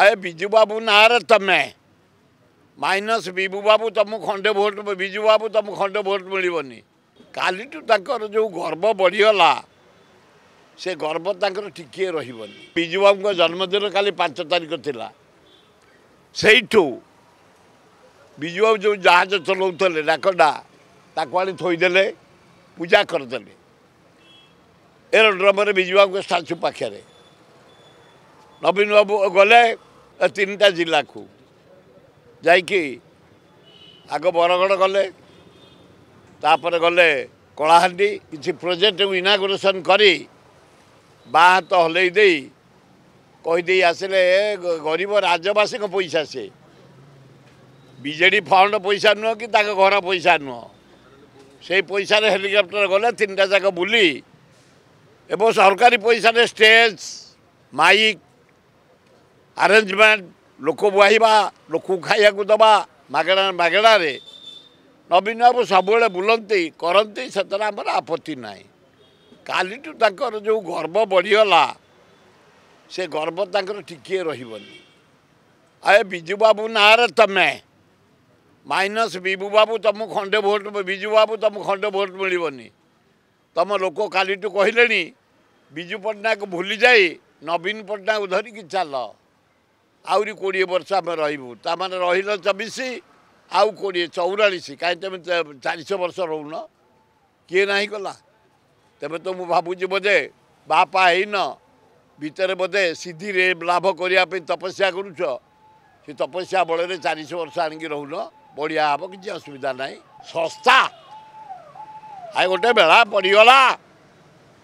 ଆଏ ବିଜୁ ବାବୁ ନାଁରେ ତମେ ମାଇନସ୍ ବିଜୁ ବାବୁ ତୁମକୁ ଖଣ୍ଡେ ଭୋଟ୍ ବିଜୁ ବାବୁ ତୁମକୁ ଖଣ୍ଡେ ଭୋଟ୍ ମିଳିବନି କାଲିଠୁ ତାଙ୍କର ଯେଉଁ ଗର୍ବ ବଢ଼ିଗଲା ସେ ଗର୍ବ ତାଙ୍କର ଟିକିଏ ରହିବନି ବିଜୁ ବାବୁଙ୍କ ଜନ୍ମଦିନ କାଲି ପାଞ୍ଚ ତାରିଖ ଥିଲା ସେଇଠୁ ବିଜୁ ବାବୁ ଯେଉଁ ଜାହାଜ ଚଲାଉଥିଲେ ଡାକଡ଼ା ତାକୁ ଆଣି ଥୋଇଦେଲେ ପୂଜା କରିଦେଲେ ଏରୋଡ୍ରମରେ ବିଜୁ ବାବୁଙ୍କ ସ୍ଥାଚୁ ପାଖରେ ନବୀନ ବାବୁ ଗଲେ ତିନିଟା ଜିଲ୍ଲାକୁ ଯାଇକି ଆଗ ବରଗଡ଼ ଗଲେ ତାପରେ ଗଲେ କଳାହାଣ୍ଡି କିଛି ପ୍ରୋଜେକ୍ଟ ଇନାଗୁରେସନ୍ କରି ବାଁ ହାତ ହଲେଇ ଦେଇ କହିଦେଇ ଆସିଲେ ଗରିବ ରାଜବାସୀଙ୍କ ପଇସା ସେ ବିଜେଡ଼ି ଫଣ୍ଡ ପଇସା ନୁହଁ କି ତାଙ୍କ ଘର ପଇସା ନୁହଁ ସେଇ ପଇସାରେ ହେଲିକପ୍ଟର ଗଲେ ତିନିଟା ଯାକ ବୁଲି ଏବଂ ସରକାରୀ ପଇସାରେ ଷ୍ଟେଜ୍ ମାଇକ୍ ଆରେଞ୍ଜମେଣ୍ଟ ଲୋକ ବୁହାଇବା ଲୋକକୁ ଖାଇବାକୁ ଦେବା ମାଗଣା ମାଗଣାରେ ନବୀନ ବାବୁ ସବୁବେଳେ ବୁଲନ୍ତି କରନ୍ତି ସେଥିରେ ଆମର ଆପତ୍ତି ନାହିଁ କାଲିଠୁ ତାଙ୍କର ଯେଉଁ ଗର୍ବ ବଢ଼ିଗଲା ସେ ଗର୍ବ ତାଙ୍କର ଟିକିଏ ରହିବନି ଏ ବିଜୁ ବାବୁ ନାଁରେ ତମେ ମାଇନସ୍ ବିଜୁ ବାବୁ ତୁମକୁ ଖଣ୍ଡେ ଭୋଟ୍ ବିଜୁ ବାବୁ ତୁମକୁ ଖଣ୍ଡେ ଭୋଟ୍ ମିଳିବନି ତୁମ ଲୋକ କାଲିଠୁ କହିଲେଣି ବିଜୁ ପଟ୍ଟନାୟକ ଭୁଲିଯାଇ ନବୀନ ପଟ୍ଟନାୟକ ଧରିକି ଚାଲ ଆହୁରି କୋଡ଼ିଏ ବର୍ଷ ଆମେ ରହିବୁ ତା ମାନେ ରହିଲ ଚବିଶ ଆଉ କୋଡ଼ିଏ ଚଉରାଳିଶ କାହିଁକି ତୁମେ ଚାରିଶହ ବର୍ଷ ରହୁନ କିଏ ନାହିଁ କଲା ତେବେ ତ ମୁଁ ଭାବୁଛି ବୋଧେ ବାପା ହେଇନ ଭିତରେ ବୋଧେ ସିଦ୍ଧିରେ ଲାଭ କରିବା ପାଇଁ ତପସ୍ୟା କରୁଛ ସେ ତପସ୍ୟା ବଳରେ ଚାରିଶହ ବର୍ଷ ଆଣିକି ରହୁନ ବଢ଼ିଆ ହେବ କିଛି ଅସୁବିଧା ନାହିଁ ଶସ୍ତା ଆଉ ଗୋଟେ ବେଳା ପଡ଼ିଗଲା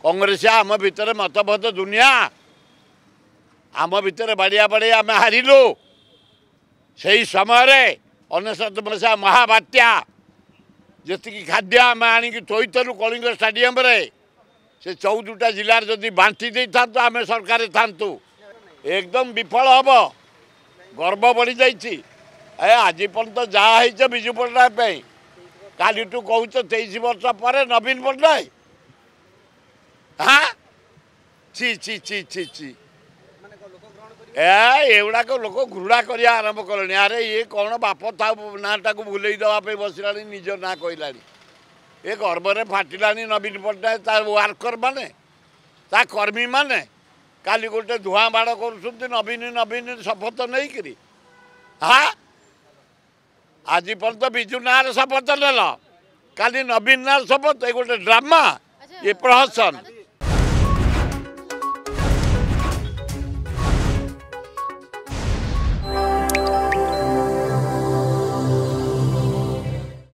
କଂଗ୍ରେସିଆ ଆମ ଭିତରେ ମତଭେଦ ଦୁନିଆ ଆମ ଭିତରେ ବାଡ଼ିଆ ବାଡ଼େଇ ଆମେ ହାରିଲୁ ସେଇ ସମୟରେ ଅନେଶତ ମସିହା ମହାବାତ୍ୟା ଯେତିକି ଖାଦ୍ୟ ଆମେ ଆଣିକି ଥୋଇଥିଲୁ କଳିଙ୍ଗ ଷ୍ଟାଡ଼ିୟମରେ ସେ ଚଉଦଟା ଜିଲ୍ଲାରେ ଯଦି ବାଣ୍ଟି ଦେଇଥାନ୍ତୁ ଆମେ ସରକାର ଥାନ୍ତୁ ଏକଦମ ବିଫଳ ହେବ ଗର୍ବ ବଢ଼ିଯାଇଛି ଏ ଆଜି ପର୍ଯ୍ୟନ୍ତ ଯାହା ହେଇଛ ବିଜୁ ପଟ୍ଟନାୟକ ପାଇଁ କାଲିଠୁ କହୁଛ ତେଇଶ ବର୍ଷ ପରେ ନବୀନ ପଟ୍ଟନାୟକ ହଁ ଛି ଛି ଛି ଛି ଛି ଏ ଏଗୁଡ଼ାକ ଲୋକ ଘୃଣା କରିବା ଆରମ୍ଭ କଲେଣି ଆରେ ଇଏ କ'ଣ ବାପ ଥାଉ ନାଁଟାକୁ ଭୁଲେଇ ଦେବା ପାଇଁ ବସିଲାଣି ନିଜ ନାଁ କହିଲାଣି ଏ ଗର୍ବରେ ଫାଟିଲାଣି ନବୀନ ପଟ୍ଟନାୟକ ତା ୱାର୍କର ମାନେ ତା କର୍ମୀମାନେ କାଲି ଗୋଟେ ଧୂଆଁ ବାଡ଼ କରୁଛନ୍ତି ନବୀନ ନବୀନ ଶପଥ ନେଇକିରି ହା ଆଜି ପର୍ଯ୍ୟନ୍ତ ବିଜୁ ନାଁରେ ଶପଥ ନେଲ କାଲି ନବୀନ ନାଁରେ ଶପଥ ଏ ଗୋଟେ ଡ୍ରାମା ଏ ପ୍ରହସନ